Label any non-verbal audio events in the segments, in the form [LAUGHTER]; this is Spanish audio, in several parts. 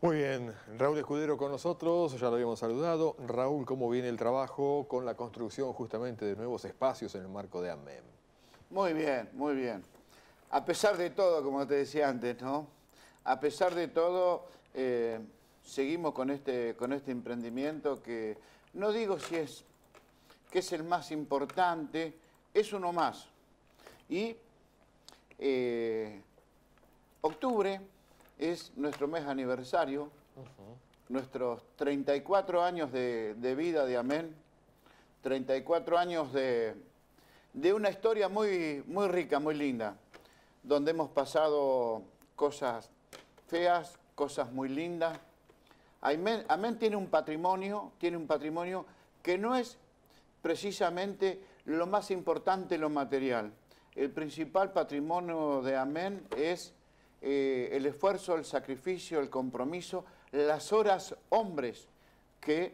Muy bien, Raúl Escudero con nosotros, ya lo habíamos saludado. Raúl, ¿cómo viene el trabajo con la construcción justamente de nuevos espacios en el marco de AMEM? Muy bien, muy bien. A pesar de todo, como te decía antes, ¿no? A pesar de todo, eh, seguimos con este, con este emprendimiento que no digo si es que es el más importante, es uno más. Y eh, octubre es nuestro mes aniversario, nuestros 34 años de, vida de Amén, 34 años de, una historia muy, muy rica, muy linda, donde hemos pasado cosas feas, cosas muy lindas. Amén, Amén tiene un patrimonio, tiene un patrimonio que no es precisamente lo más importante, lo material. El principal patrimonio de Amén es eh, el esfuerzo, el sacrificio, el compromiso, las horas hombres que,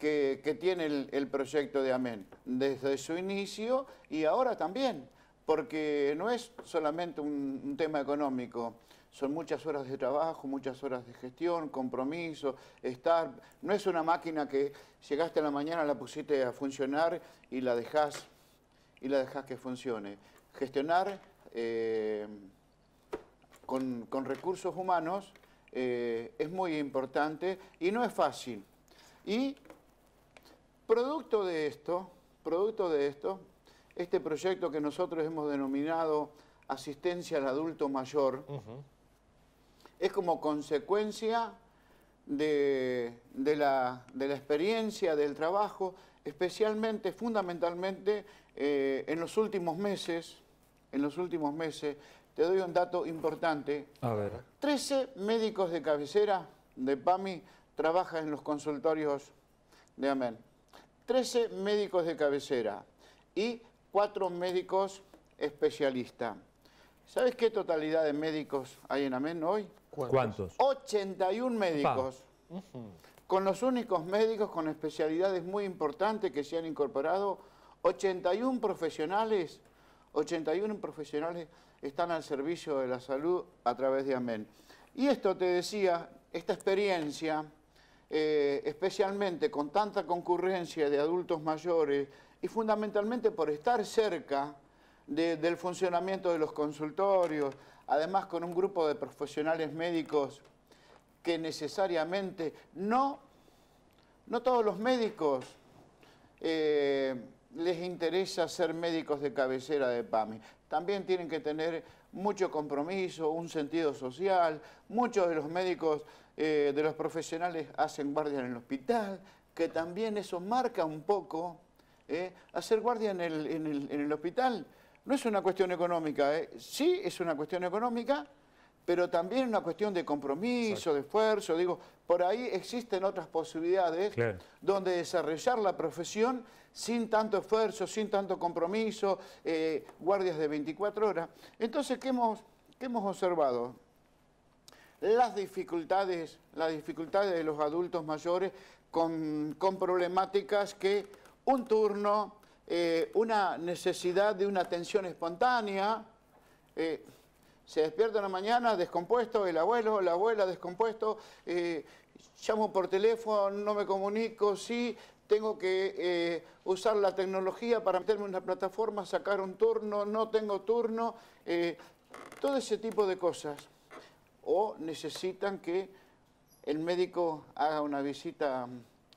eh, que, tiene el, proyecto de Amén, desde su inicio y ahora también, porque no es solamente un, tema económico, son muchas horas de trabajo, muchas horas de gestión, compromiso, estar. No es una máquina que llegaste a la mañana, la pusiste a funcionar y la dejás, y la dejás que funcione. Gestionar eh, con, recursos humanos eh, es muy importante y no es fácil. Y producto de esto, producto de esto, este proyecto que nosotros hemos denominado asistencia al adulto mayor, es como consecuencia de, la, experiencia, del trabajo, especialmente, fundamentalmente, eh, en los últimos meses, en los últimos meses, te doy un dato importante. A ver. 13 médicos de cabecera de PAMI trabajan en los consultorios de AMEN. 13 médicos de cabecera y cuatro médicos especialistas. ¿Sabes qué totalidad de médicos hay en AMEN hoy? ¿Cuántos? 81 médicos. Con los únicos médicos con especialidades muy importantes que se han incorporado, 81 profesionales, 81 profesionales están al servicio de la salud a través de Amén. Y esto te decía, esta experiencia, eh, especialmente con tanta concurrencia de adultos mayores y fundamentalmente por estar cerca del funcionamiento de los consultorios, además con un grupo de profesionales médicos que necesariamente no, no todos los médicos eh, les interesa ser médicos de cabecera de PAMI. También tienen que tener mucho compromiso, un sentido social. Muchos de los médicos, eh, de los profesionales, hacen guardia en el hospital, que también eso marca un poco. Eh, hacer guardia en el, hospital no es una cuestión económica. Eh. Sí, es una cuestión económica, pero también una cuestión de compromiso, de esfuerzo. Digo, por ahí existen otras posibilidades donde desarrollar la profesión sin tanto esfuerzo, sin tanto compromiso, eh, guardias de 24 horas. Entonces, ¿qué hemos, qué hemos observado? Las dificultades, las dificultades de los adultos mayores con, problemáticas que un turno, eh, una necesidad de una atención espontánea, eh, se despierta una la mañana descompuesto, el abuelo, la abuela descompuesto, eh, llamo por teléfono, no me comunico, sí, tengo que eh, usar la tecnología para meterme en una plataforma, sacar un turno, no tengo turno, eh, todo ese tipo de cosas. O necesitan que el médico haga una visita,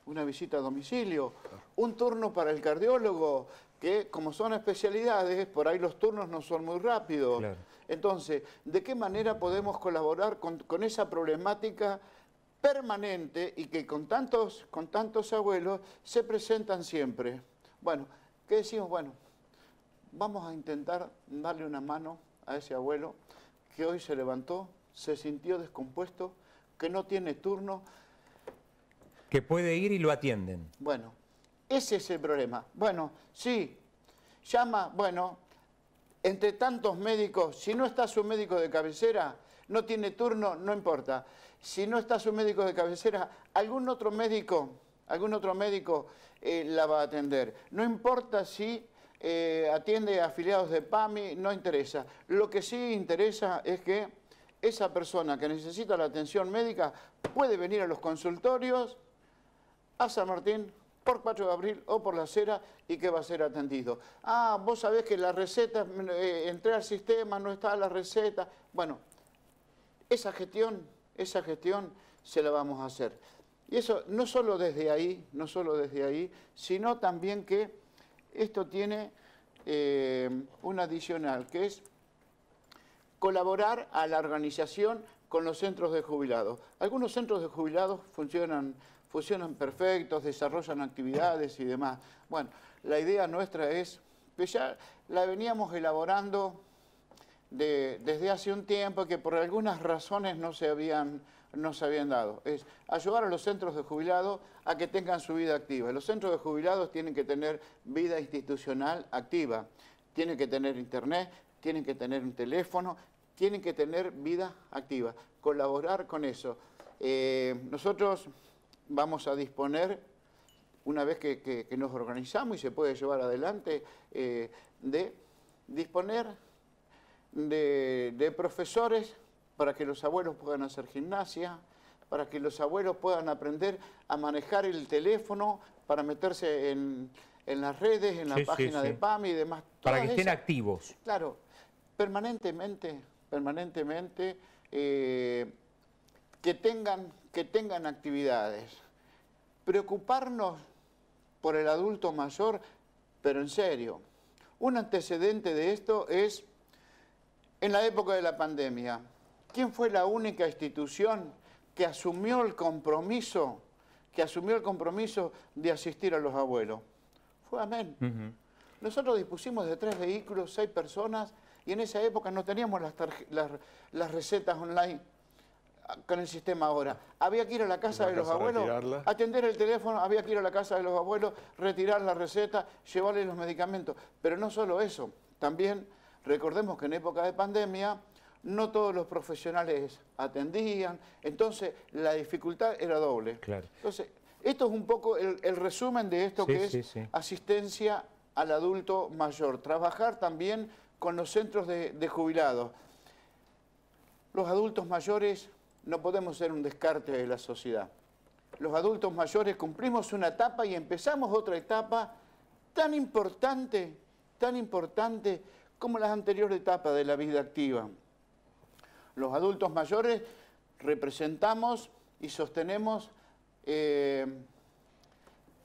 una visita a domicilio, un turno para el cardiólogo, que como son especialidades, por ahí los turnos no son muy rápidos. Entonces, ¿de qué manera podemos colaborar con, esa problemática permanente y que con tantos, con tantos abuelos se presentan siempre? Bueno, ¿qué decimos? Bueno, vamos a intentar darle una mano a ese abuelo que hoy se levantó, se sintió descompuesto, que no tiene turno. Que puede ir y lo atienden. Bueno, ese es el problema. Bueno, sí, llama, bueno, entre tantos médicos, si no está su médico de cabecera, no tiene turno, no importa. Si no está su médico de cabecera, algún otro médico, algún otro médico eh, la va a atender. No importa si eh, atiende a afiliados de PAMI, no interesa. Lo que sí interesa es que esa persona que necesita la atención médica puede venir a los consultorios a San Martín por 4 de abril o por la acera y que va a ser atendido. Ah, vos sabés que la receta, eh, entré al sistema, no está la receta. Bueno, esa gestión, esa gestión se la vamos a hacer. Y eso no solo desde ahí, no solo desde ahí, sino también que esto tiene eh, un adicional, que es colaborar a la organización con los centros de jubilados. Algunos centros de jubilados funcionan funcionan perfectos, desarrollan actividades y demás. Bueno, la idea nuestra es, que ya la veníamos elaborando desde hace un tiempo que por algunas razones no se habían no se habían dado, es ayudar a los centros de jubilados a que tengan su vida activa. Los centros de jubilados tienen que tener vida institucional activa, tienen que tener internet, tienen que tener un teléfono, tienen que tener vida activa, colaborar con eso. Eh, nosotros vamos a disponer, una vez que, nos organizamos y se puede llevar adelante, eh, de disponer de, profesores para que los abuelos puedan hacer gimnasia, para que los abuelos puedan aprender a manejar el teléfono, para meterse en, las redes, en la página de pam y demás. Para que estén activos. Claro, permanentemente, permanentemente eh, que tengan, que tengan actividades. Preocuparnos por el adulto mayor, pero en serio. Un antecedente de esto es en la época de la pandemia. ¿Quién fue la única institución que asumió el compromiso, que asumió el compromiso de asistir a los abuelos? Fue Amén. Nosotros dispusimos de tres vehículos, seis personas, y en esa época no teníamos las recetas online con el sistema ahora. Había que ir a la casa de los abuelos, atender el teléfono, había que ir a la casa de los abuelos, retirar la receta, llevarle los medicamentos. Pero no solo eso, también recordemos que en época de pandemia no todos los profesionales atendían, entonces la dificultad era doble. Entonces, esto es un poco el, resumen de esto que es asistencia al adulto mayor. Trabajar también con los centros de jubilados. Los adultos mayores no podemos ser un descarte de la sociedad. Los adultos mayores cumplimos una etapa y empezamos otra etapa tan importante, tan importante como las anteriores etapas de la vida activa. Los adultos mayores representamos y sostenemos eh,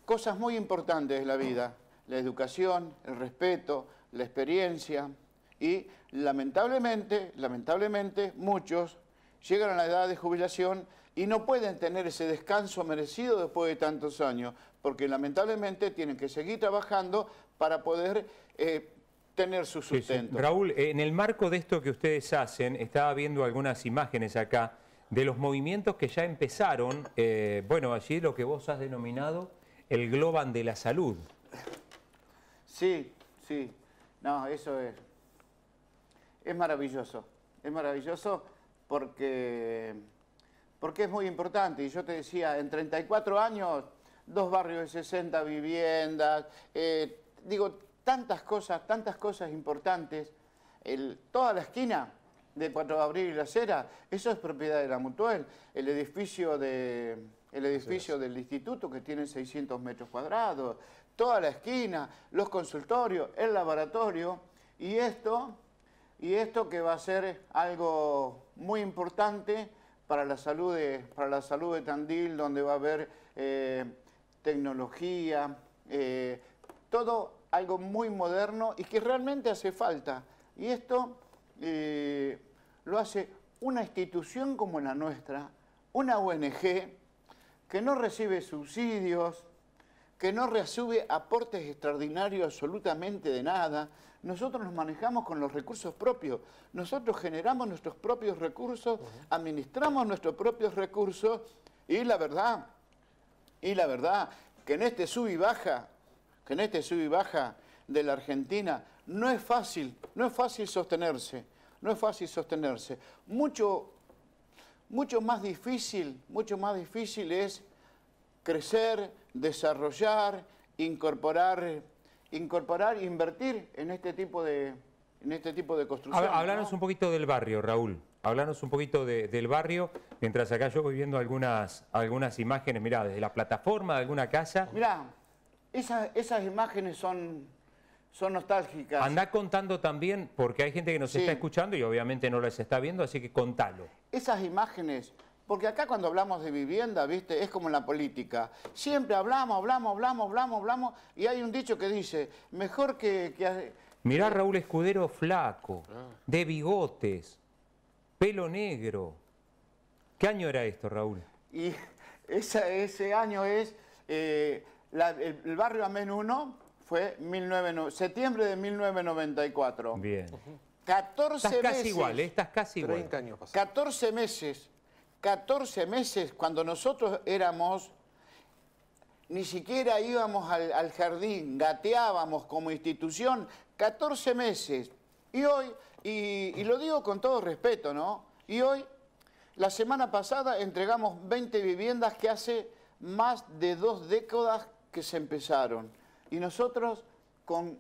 cosas muy importantes de la vida, la educación, el respeto, la experiencia y lamentablemente, lamentablemente muchos llegan a la edad de jubilación y no pueden tener ese descanso merecido después de tantos años, porque lamentablemente tienen que seguir trabajando para poder eh, tener su sustento. Raúl, en el marco de esto que ustedes hacen, estaba viendo algunas imágenes acá de los movimientos que ya empezaron, eh, bueno, allí lo que vos has denominado el globan de la salud. Sí, sí, no, eso es, es maravilloso, es maravilloso porque, es muy importante. Y yo te decía, en 34 años, dos barrios de 60 viviendas, eh, digo, tantas cosas, tantas cosas importantes. toda la esquina de 4 de abril y la acera, eso es propiedad de la Mutuel. El edificio, de, el edificio del instituto que tiene 600 metros cuadrados, toda la esquina, los consultorios, el laboratorio. Y esto y esto que va a ser algo muy importante para la salud de, para la salud de Tandil, donde va a haber eh, tecnología, eh, todo algo muy moderno y que realmente hace falta. Y esto eh, lo hace una institución como la nuestra, una ONG, que no recibe subsidios, que no reasube aportes extraordinarios absolutamente de nada. Nosotros nos manejamos con los recursos propios. Nosotros generamos nuestros propios recursos, administramos nuestros propios recursos y la verdad, y la verdad, que en este sub y baja, que en este sub y baja de la Argentina, no es fácil, no es fácil sostenerse, no es fácil sostenerse. Mucho, mucho más difícil, mucho más difícil es crecer, desarrollar, incorporar, incorporar, invertir en este tipo de, en este tipo de Hablanos un poquito del barrio, Raúl. Hablanos un poquito del barrio, mientras acá yo voy viendo algunas, algunas imágenes, mirá, desde la plataforma de alguna casa. Mirá, esas, imágenes son, son nostálgicas. Andá contando también, porque hay gente que nos está escuchando y obviamente no las está viendo, así que contalo. Esas imágenes porque acá cuando hablamos de vivienda, viste, es como en la política. Siempre hablamos, hablamos, hablamos, hablamos, hablamos, y hay un dicho que dice, mejor que... que... Mirá Raúl Escudero flaco, de bigotes, pelo negro. ¿Qué año era esto, Raúl? Y [LAUGHS] ese año es... Eh, el, barrio Amén 1 fue septiembre de 1994. Bien. 14 ¿eh? estás Casi igual, estás casi igual. 14 meses 14 meses, cuando nosotros éramos, ni siquiera íbamos al, jardín, gateábamos como institución, 14 meses. Y hoy, y, y lo digo con todo respeto, ¿no? Y hoy, la semana pasada entregamos 20 viviendas que hace más de dos décadas que se empezaron. Y nosotros con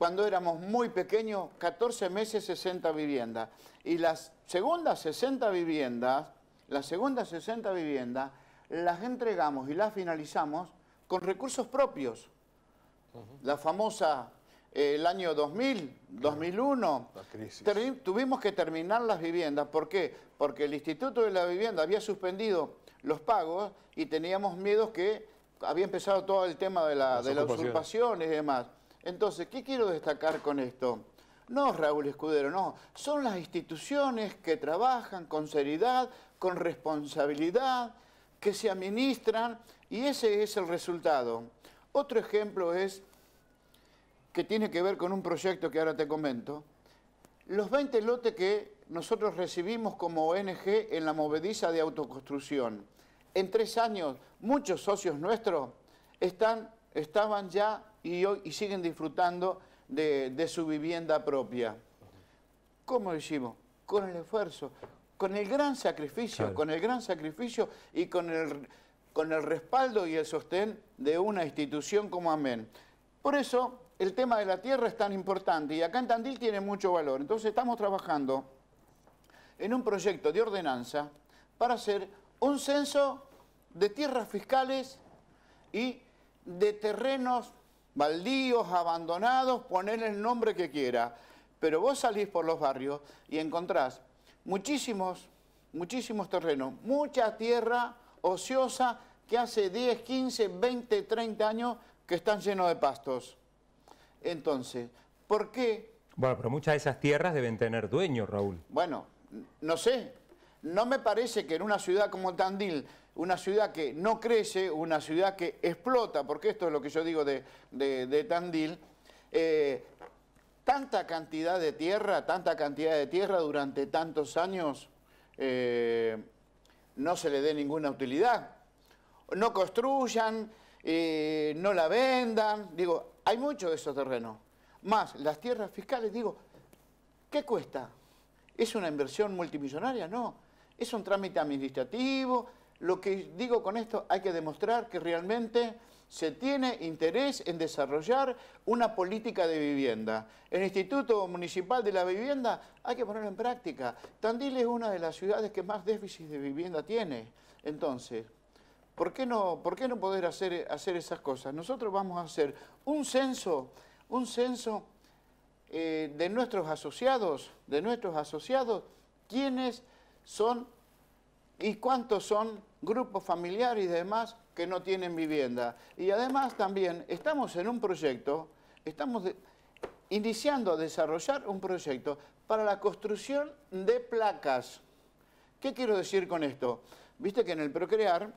cuando éramos muy pequeños, 14 meses, 60 viviendas. Y las segundas 60 viviendas, las segundas 60 viviendas, las entregamos y las finalizamos con recursos propios. La famosa, eh, el año 2000, 2001, tuvimos que terminar las viviendas. ¿Por qué? Porque el Instituto de la Vivienda había suspendido los pagos y teníamos miedo que había empezado todo el tema de, la, de las usurpaciones y demás. Entonces, ¿qué quiero destacar con esto? No, Raúl Escudero, no. Son las instituciones que trabajan con seriedad, con responsabilidad, que se administran y ese es el resultado. Otro ejemplo es que tiene que ver con un proyecto que ahora te comento. Los 20 lotes que nosotros recibimos como ONG en la movediza de autoconstrucción. En tres años, muchos socios nuestros están, estaban ya y, hoy, siguen disfrutando de, su vivienda propia. ¿Cómo decimos? Con el esfuerzo, con el gran sacrificio, con el gran sacrificio y con el, con el respaldo y el sostén de una institución como Amén. Por eso el tema de la tierra es tan importante y acá en Tandil tiene mucho valor. Entonces estamos trabajando en un proyecto de ordenanza para hacer un censo de tierras fiscales y de terrenos baldíos, abandonados, poner el nombre que quiera. Pero vos salís por los barrios y encontrás muchísimos, muchísimos terrenos, mucha tierra ociosa que hace 10, 15, 20, 30 años que están llenos de pastos. Entonces, ¿por qué? Bueno, pero muchas de esas tierras deben tener dueños, Raúl. Bueno, no sé. No me parece que en una ciudad como Tandil, una ciudad que no crece, una ciudad que explota, porque esto es lo que yo digo de, Tandil, eh, tanta cantidad de tierra, tanta cantidad de tierra durante tantos años, eh, no se le dé ninguna utilidad. No construyan, eh, no la vendan, digo, hay mucho de esos terrenos. Más, las tierras fiscales, digo, ¿qué cuesta? ¿Es una inversión multimillonaria? No, es un trámite administrativo, lo que digo con esto, hay que demostrar que realmente se tiene interés en desarrollar una política de vivienda. El Instituto Municipal de la Vivienda hay que ponerlo en práctica. Tandil es una de las ciudades que más déficit de vivienda tiene. Entonces, ¿por qué no, por qué no poder hacer, hacer esas cosas? Nosotros vamos a hacer un censo, un censo eh, de nuestros asociados, de nuestros asociados, quiénes son y cuántos son grupos familiares y demás que no tienen vivienda. Y además también estamos en un proyecto, estamos iniciando a desarrollar un proyecto para la construcción de placas. ¿Qué quiero decir con esto? Viste que en el Procrear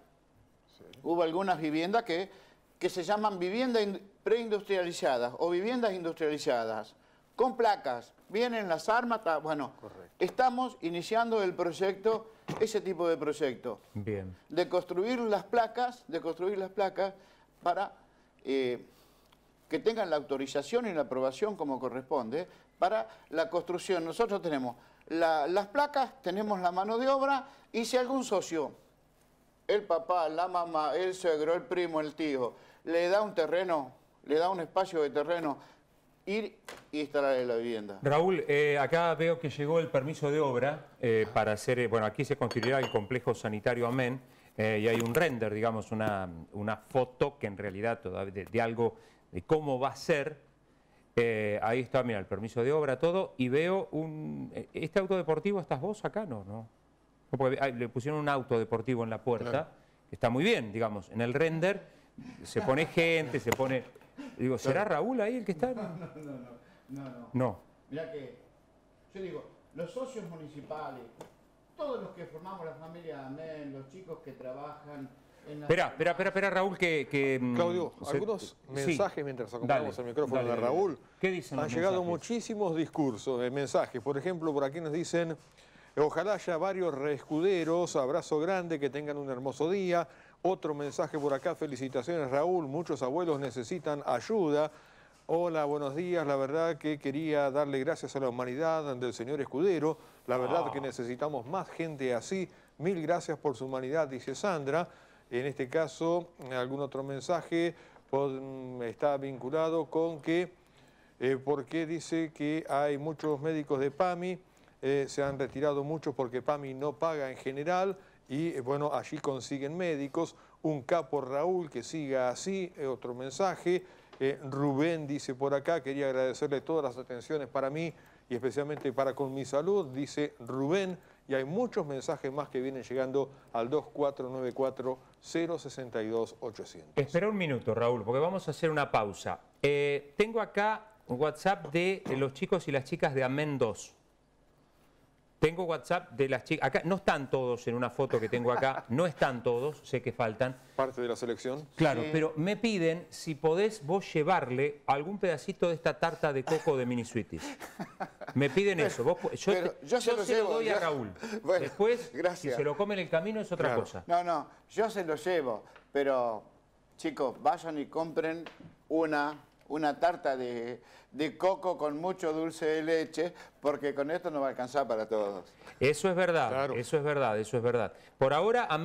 hubo algunas viviendas que, que se llaman viviendas preindustrializadas o viviendas industrializadas, con placas vienen las armas, bueno, estamos iniciando el proyecto, ese tipo de proyecto. Bien. De construir las placas, de construir las placas para eh, que tengan la autorización y la aprobación como corresponde para la construcción. Nosotros tenemos las placas, tenemos la mano de obra y si algún socio, el papá, la mamá, el suegro, el primo, el tío, le da un terreno, le da un espacio de terreno ir y instalar en la vivienda. Raúl, eh, acá veo que llegó el permiso de obra eh, para hacer, eh, bueno, aquí se construirá el complejo sanitario Amén, y hay un render, digamos, una, una foto que en realidad todavía de, algo de cómo va a ser. ahí está, mira, el permiso de obra, todo, y veo un... ¿Este auto deportivo estás vos acá? No, no. porque, ah, le pusieron un auto deportivo en la puerta, que está muy bien, digamos, en el render se pone gente, se pone... [LAUGHS] digo, ¿será Raúl ahí el que está? [LAUGHS] No, no, no. No. no. que, yo digo, los socios municipales, todos los que formamos la familia Amén, los chicos que trabajan en la... Espera, espera, espera, Raúl, que... Mm, Claudio, algunos mensajes mientras acompañamos el micrófono de Raúl. ¿Qué dicen Han llegado muchísimos discursos, mensajes. Por ejemplo, por aquí nos dicen... Ojalá haya varios reescuderos, abrazo grande, que tengan un hermoso día. Otro mensaje por acá, felicitaciones Raúl, muchos abuelos necesitan ayuda. Hola, buenos días. La verdad que quería darle gracias a la humanidad del señor Escudero. La verdad que ah. necesitamos más gente así. Mil gracias por su humanidad, dice Sandra. En este caso, algún otro mensaje mm, está vinculado con que, eh, porque dice que hay muchos médicos de PAMI, eh, se han retirado muchos porque PAMI no paga en general y eh, bueno, allí consiguen médicos, un capo Raúl que siga así, eh, otro mensaje, eh, Rubén dice por acá, quería agradecerle todas las atenciones para mí y especialmente para con mi salud, dice Rubén, y hay muchos mensajes más que vienen llegando al 2494-062-800. Espera un minuto, Raúl, porque vamos a hacer una pausa. tengo acá un WhatsApp de los chicos y las chicas de Amén 2. Tengo WhatsApp de las chicas. Acá no están todos en una foto que tengo acá, [LAUGHS] no están todos, sé que faltan. Parte de la selección. Claro, pero me piden si podés vos llevarle algún pedacito de esta tarta de coco de mini sweeties. Me piden eso. yo, se, lo, se lo doy a Raúl. [LAUGHS] Después, si se lo come en el camino es otra cosa. No, no, yo se lo llevo, pero chicos, vayan y compren una una tarta de, coco con mucho dulce de leche, porque con esto no va a alcanzar para todos. Eso es verdad, eso es verdad, eso es verdad. Por ahora a,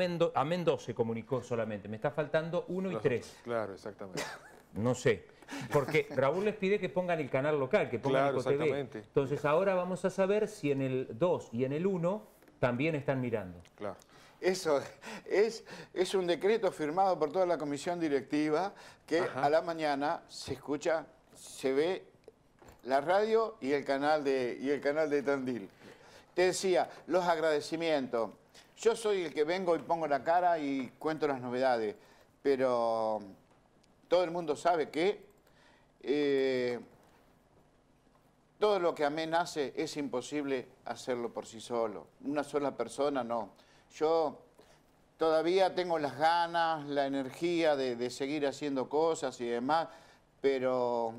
se comunicó solamente, me está faltando uno y tres. Claro, exactamente. [LAUGHS] No sé, porque Raúl les pide que pongan el canal local, que pongan el Entonces ahora vamos a saber si en el 2 y en el 1 también están mirando. Claro. Eso es, un decreto firmado por toda la comisión directiva que a la mañana se escucha, se ve la radio y el canal de, y el canal de Tandil. Te decía, los agradecimientos. Yo soy el que vengo y pongo la cara y cuento las novedades, pero todo el mundo sabe que eh, todo lo que amén hace es imposible hacerlo por sí solo. Una sola persona no yo todavía tengo las ganas, la energía de, seguir haciendo cosas y demás, pero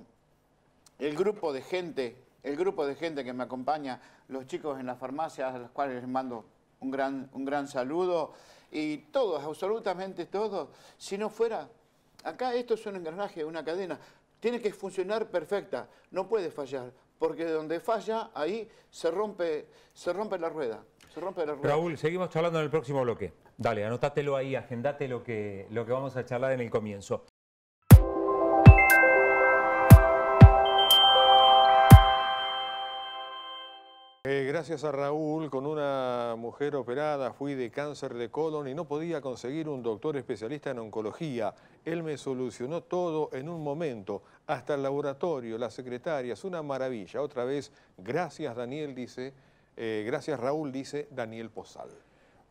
el grupo de gente, el grupo de gente que me acompaña, los chicos en las farmacias, a los cuales les mando un gran, saludo, y todos, absolutamente todos, si no fuera, acá esto es un engranaje, una cadena, tiene que funcionar perfecta, no puede fallar, porque donde falla, ahí se rompe, se rompe la rueda. Raúl, seguimos charlando en el próximo bloque. Dale, anótatelo ahí, agendate lo que, lo que vamos a charlar en el comienzo. Eh, gracias a Raúl, con una mujer operada fui de cáncer de colon y no podía conseguir un doctor especialista en oncología. Él me solucionó todo en un momento, hasta el laboratorio, las secretarias, una maravilla. Otra vez, gracias Daniel, dice eh, gracias Raúl, dice Daniel Posal.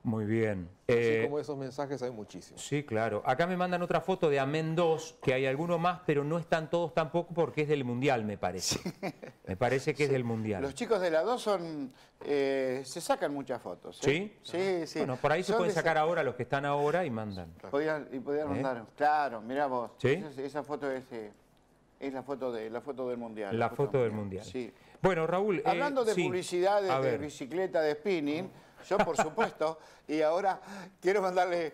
Muy bien. Así eh, como esos mensajes hay muchísimos. Sí, claro. Acá me mandan otra foto de Amén 2, que hay alguno más, pero no están todos tampoco porque es del Mundial, me parece. Me parece que es del Mundial. Los chicos de la 2 son... Eh, se sacan muchas fotos. ¿Sí? Sí, ah. sí. Bueno, por ahí se pueden sacar ahora los que están ahora y mandan. Podían, y podían mandar. Claro, mirá vos. Esa, foto es, es, la foto de la foto del Mundial. La, foto, del Mundial. mundial. Sí. Bueno, Raúl... Eh, Hablando de publicidad de bicicleta, de spinning, yo por [LAUGHS] supuesto, y ahora quiero mandarle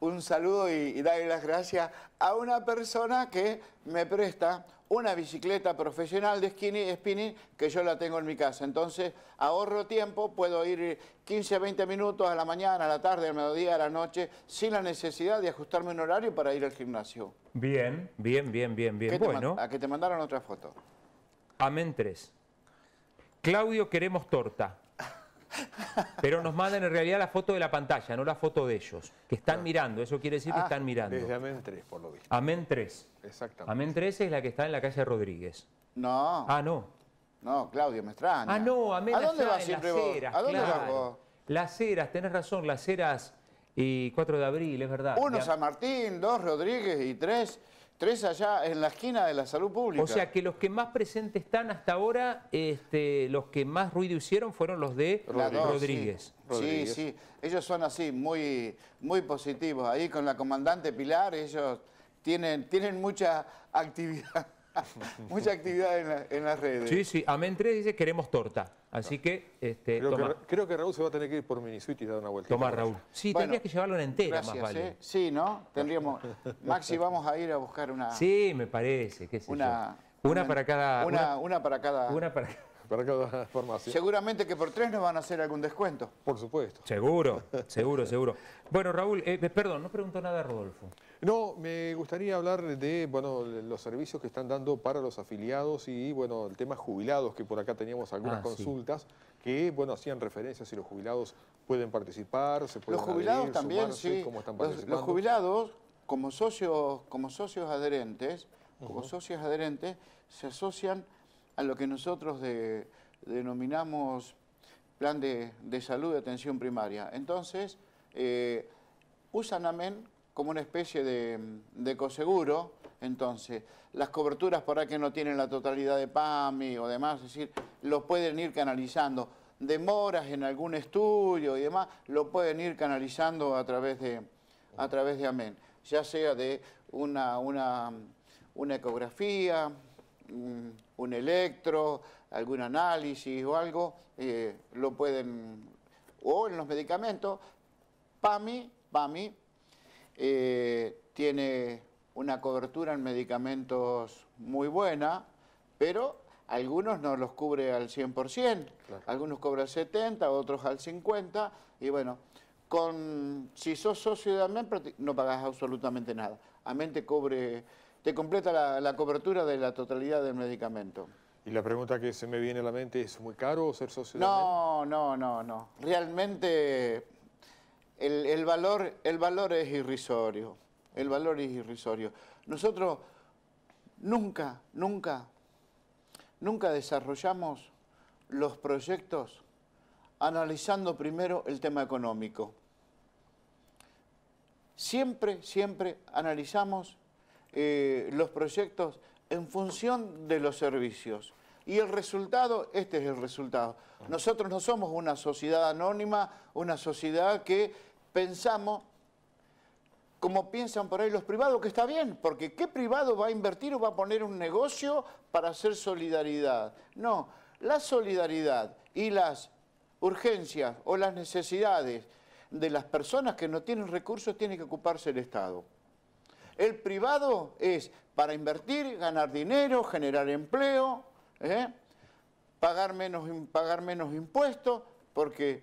un saludo y, darle las gracias a una persona que me presta una bicicleta profesional de spinning que yo la tengo en mi casa. Entonces ahorro tiempo, puedo ir 15, 20 minutos a la mañana, a la tarde, al mediodía, a la noche, sin la necesidad de ajustarme un horario para ir al gimnasio. Bien, bien, bien, bien, bien. Bueno. A que te mandaron otra foto. Amén 3. Claudio queremos torta. Pero nos mandan en realidad la foto de la pantalla, no la foto de ellos, que están ah. mirando, eso quiere decir que ah, están mirando. Desde Amén 3, por lo visto. Amén 3. Exactamente. Amén 3 es la que está en la calle Rodríguez. No. Ah, no. No, Claudio, me extraña. Ah, no, Amén ¿A dónde vas siempre las vos? ¿A dónde vas vos? Las Heras, tenés razón, las Heras y 4 de abril, es verdad. Uno San Martín, dos Rodríguez y tres Tres allá en la esquina de la salud pública. O sea que los que más presentes están hasta ahora, este, los que más ruido hicieron fueron los de Rodríguez. Sí. Sí, ellos son así, muy, muy positivos. Ahí con la comandante Pilar, ellos tienen, tienen mucha actividad. [LAUGHS] mucha actividad en, las redes. Sí, sí, Amén 3 dice queremos torta. Así que, este, creo, Que, creo que Raúl se va a tener que ir por Minisuit y dar una vuelta. Tomás, Raúl. Sí, tendrías que llevarlo en entera, gracias, más vale. ¿eh? Sí, ¿no? Tendríamos... Maxi, vamos a ir a buscar una... Sí, me parece, qué sé una, yo. Una, para cada... Una, una, para cada... Una para cada para cada [LAUGHS] farmacia. Seguramente que por tres nos van a hacer algún descuento. Por supuesto. Seguro, [LAUGHS] seguro, seguro. Bueno, Raúl, eh, perdón, no pregunto nada a Rodolfo. No, me gustaría hablar de bueno, los servicios que están dando para los afiliados y bueno, el tema jubilados, que por acá teníamos algunas ah, consultas que bueno, hacían referencia si los jubilados pueden participar, se pueden Los jubilados también, sí. los, jubilados, como socios, como socios adherentes, como socios adherentes, se asocian a lo que nosotros denominamos plan de, salud de atención primaria. Entonces, eh, usan AMEN como una especie de, de, coseguro, entonces, las coberturas para que no tienen la totalidad de PAMI o demás, es decir, lo pueden ir canalizando. Demoras en algún estudio y demás, lo pueden ir canalizando a través de, a través de AMEN, ya sea de una, una, ecografía, mm, un electro, algún análisis o algo, eh, lo pueden, o en los medicamentos. PAMI, PAMI eh, tiene una cobertura en medicamentos muy buena, pero algunos no los cubre al 100%, algunos cobran 70, otros al 50, y bueno, con, si sos socio de AMEN no pagas absolutamente nada. AMEN te cubre te completa la, cobertura de la totalidad del medicamento. Y la pregunta que se me viene a la mente es, ¿muy caro ser socio? No, no, no, no. Realmente el, valor, el valor es irrisorio. El valor es irrisorio. Nosotros nunca, nunca, nunca desarrollamos los proyectos analizando primero el tema económico. Siempre, siempre analizamos eh, los proyectos en función de los servicios. Y el resultado, este es el resultado. Nosotros no somos una sociedad anónima, una sociedad que pensamos como piensan por ahí los privados, que está bien, porque ¿qué privado va a invertir o va a poner un negocio para hacer solidaridad? No, la solidaridad y las urgencias o las necesidades de las personas que no tienen recursos tiene que ocuparse el Estado. El privado es para invertir, ganar dinero, generar empleo, ¿eh? pagar, menos, pagar menos impuestos, porque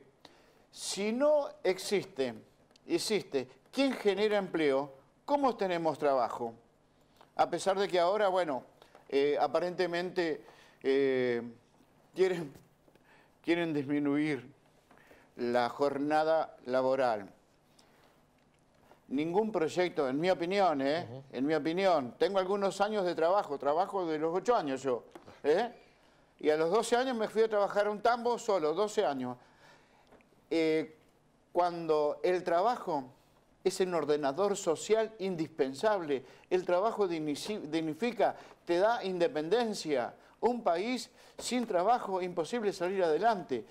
si no existe, existe quién genera empleo, ¿cómo tenemos trabajo? A pesar de que ahora, bueno, eh, aparentemente eh, quieren, quieren disminuir la jornada laboral ningún proyecto, en mi opinión, ¿eh? En mi opinión. Tengo algunos años de trabajo, trabajo de los ocho años yo, ¿eh? Y a los 12 años me fui a trabajar un tambo solo, 12 años. Eh, cuando el trabajo es un ordenador social indispensable. El trabajo dignifica, te da independencia. Un país sin trabajo, imposible salir adelante.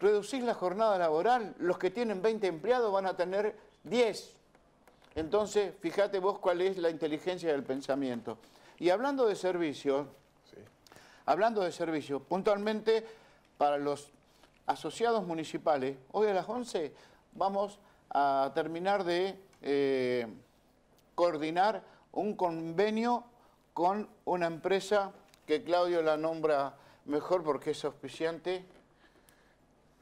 Reducís la jornada laboral, los que tienen 20 empleados van a tener 10. Entonces, fíjate vos cuál es la inteligencia del pensamiento. Y hablando de servicios, hablando de servicios, puntualmente para los asociados municipales, hoy a las 11 vamos a terminar de eh, coordinar un convenio con una empresa que Claudio la nombra mejor porque es auspiciante,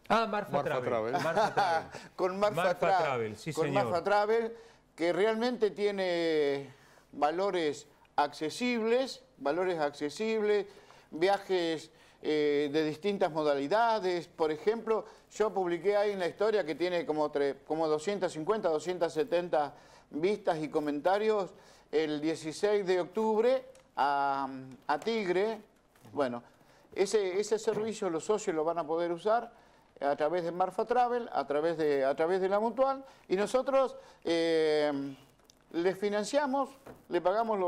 Ah, Marfa, Travel. Marfa [LAUGHS] con Marfa, Travel, sí, Con Marfa Travel, que realmente tiene valores accesibles, valores accesibles, viajes eh, de distintas modalidades. Por ejemplo, yo publiqué ahí en la historia que tiene como, 250, 270 vistas y comentarios el 16 de octubre a, Tigre. Bueno, ese, ese servicio los socios lo van a poder usar a través de Marfa Travel, a través de, a través de la Mutual, y nosotros eh, les financiamos, le pagamos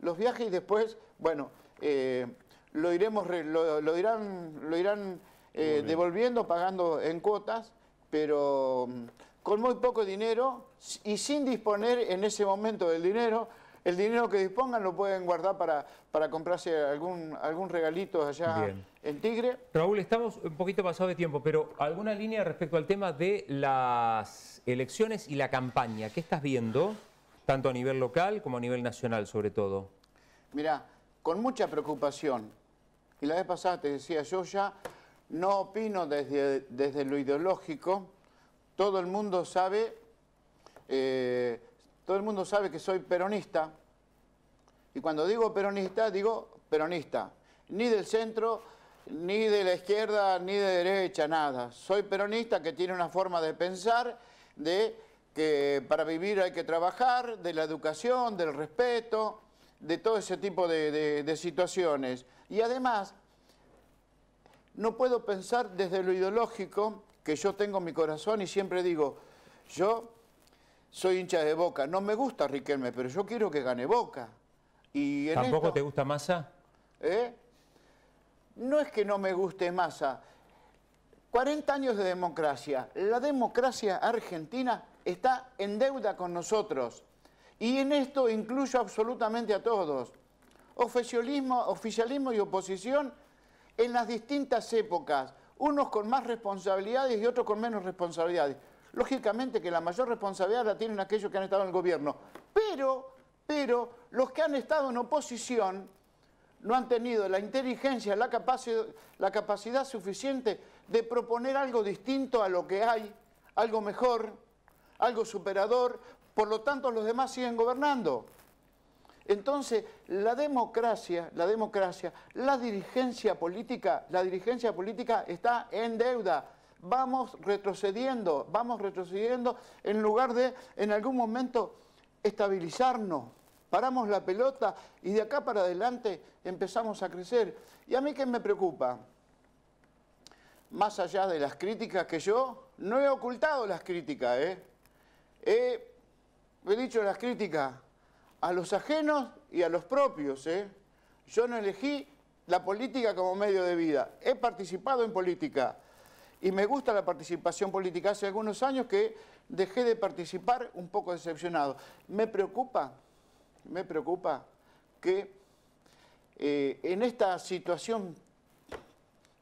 los, viajes y después, bueno, eh, lo iremos, lo, irán, lo irán eh, devolviendo, pagando en cuotas, pero mm, con muy poco dinero y sin disponer en ese momento del dinero, el dinero que dispongan lo pueden guardar para, para comprarse algún, algún regalito allá en Tigre. Raúl, estamos un poquito pasado de tiempo, pero ¿alguna línea respecto al tema de las elecciones y la campaña? ¿Qué estás viendo, tanto a nivel local como a nivel nacional sobre todo? Mira, con mucha preocupación, y la vez pasada te decía, yo ya no opino desde, desde lo ideológico, todo el mundo sabe... Eh, todo el mundo sabe que soy peronista. Y cuando digo peronista, digo peronista. Ni del centro, ni de la izquierda, ni de derecha, nada. Soy peronista que tiene una forma de pensar de que para vivir hay que trabajar, de la educación, del respeto, de todo ese tipo de, situaciones. Y además, no puedo pensar desde lo ideológico, que yo tengo en mi corazón y siempre digo, yo soy hincha de Boca. No me gusta Riquelme, pero yo quiero que gane Boca. Y ¿Tampoco te gusta Massa? ¿Eh? No es que no me guste Massa. 40 años de democracia. La democracia argentina está en deuda con nosotros. Y en esto incluyo absolutamente a todos. Oficialismo, oficialismo y oposición en las distintas épocas, unos con más responsabilidades y otros con menos responsabilidades. Lógicamente que la mayor responsabilidad la tienen aquellos que han estado en el gobierno, pero, pero los que han estado en oposición no han tenido la inteligencia, la, la capacidad suficiente de proponer algo distinto a lo que hay, algo mejor, algo superador, por lo tanto los demás siguen gobernando. Entonces, la democracia, la democracia, la dirigencia política, la dirigencia política está en deuda vamos retrocediendo, vamos retrocediendo en lugar de en algún momento estabilizarnos. Paramos la pelota y de acá para adelante empezamos a crecer. ¿Y a mí qué me preocupa? Más allá de las críticas que yo, no he ocultado las críticas. ¿eh? He, dicho las críticas a los ajenos y a los propios. ¿eh? Yo no elegí la política como medio de vida. He participado en política. Y me gusta la participación política. Hace algunos años que dejé de participar un poco decepcionado. Me preocupa, me preocupa que eh, en esta situación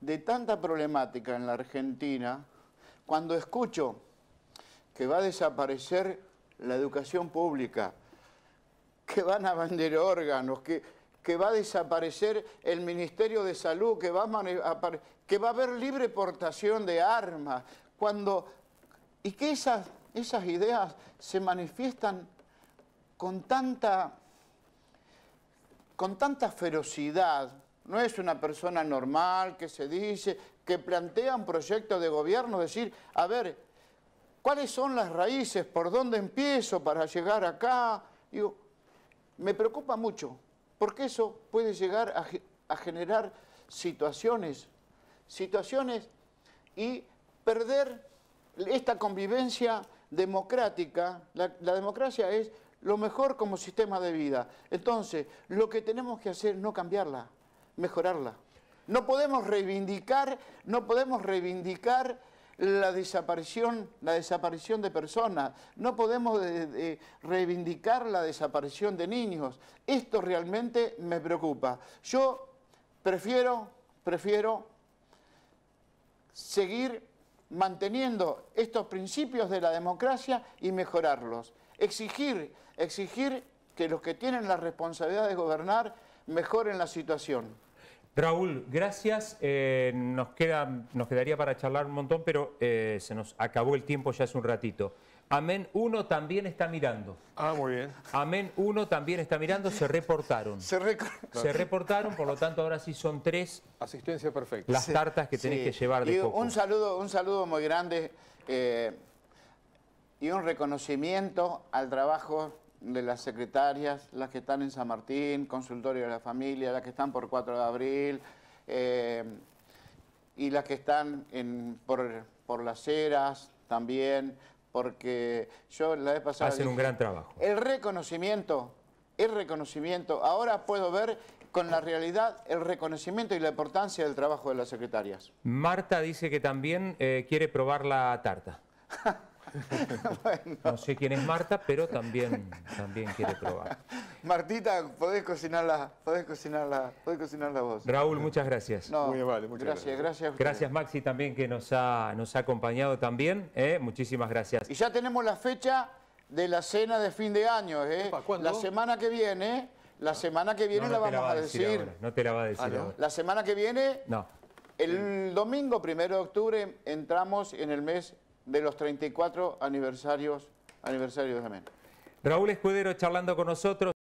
de tanta problemática en la Argentina, cuando escucho que va a desaparecer la educación pública, que van a vender órganos, que que va a desaparecer el Ministerio de Salud, que va a, que va a haber libre portación de armas, cuando, y que esas, esas ideas se manifiestan con tanta, con tanta ferocidad. No es una persona normal que se dice, que plantea un proyecto de gobierno, decir, a ver, ¿cuáles son las raíces? ¿Por dónde empiezo para llegar acá? Digo, me preocupa mucho porque eso puede llegar a, generar situaciones, situaciones y perder esta convivencia democrática, la, la, democracia es lo mejor como sistema de vida. Entonces, lo que tenemos que hacer es no cambiarla, mejorarla. No podemos reivindicar, no podemos reivindicar la desaparición, la desaparición de personas, no podemos reivindicar la desaparición de niños. Esto realmente me preocupa. Yo prefiero, prefiero seguir manteniendo estos principios de la democracia y mejorarlos. Exigir, exigir que los que tienen la responsabilidad de gobernar mejoren la situación. Raúl, gracias. Eh, nos, queda, nos quedaría para charlar un montón, pero eh, se nos acabó el tiempo ya hace un ratito. Amén 1 también está mirando. Ah, muy bien. Amén 1 también está mirando, se reportaron. Se, se, reportaron, por lo tanto ahora sí son tres. Asistencia perfecta. Las tartas que tenés que llevar de poco. Un saludo, un saludo muy grande eh, y un reconocimiento al trabajo de las secretarias, las que están en San Martín, consultorio de la familia, las que están por 4 de abril, eh, y las que están en, por, las eras también, porque yo la vez pasada... Hacen un gran trabajo. El reconocimiento, el reconocimiento, ahora puedo ver con la realidad el reconocimiento y la importancia del trabajo de las secretarias. Marta dice que también eh, quiere probar la tarta. [LAUGHS] [LAUGHS] No sé quién es Marta, pero también, también quiere probar. Martita, podés cocinarla, podés cocinarla, cocinarla vos. Raúl, muchas gracias. Muy vale, muchas gracias. Gracias, gracias, gracias Maxi también que nos ha, nos ha acompañado también. ¿eh? Muchísimas gracias. Y ya tenemos la fecha de la cena de fin de año. ¿eh? la semana que viene, la ah. semana que viene la vamos a decir. no te la va a decir ah, La semana que viene... No. El domingo, primero de octubre, entramos en el mes de los 34 aniversarios, aniversarios de Amén. Raúl Escudero charlando con nosotros.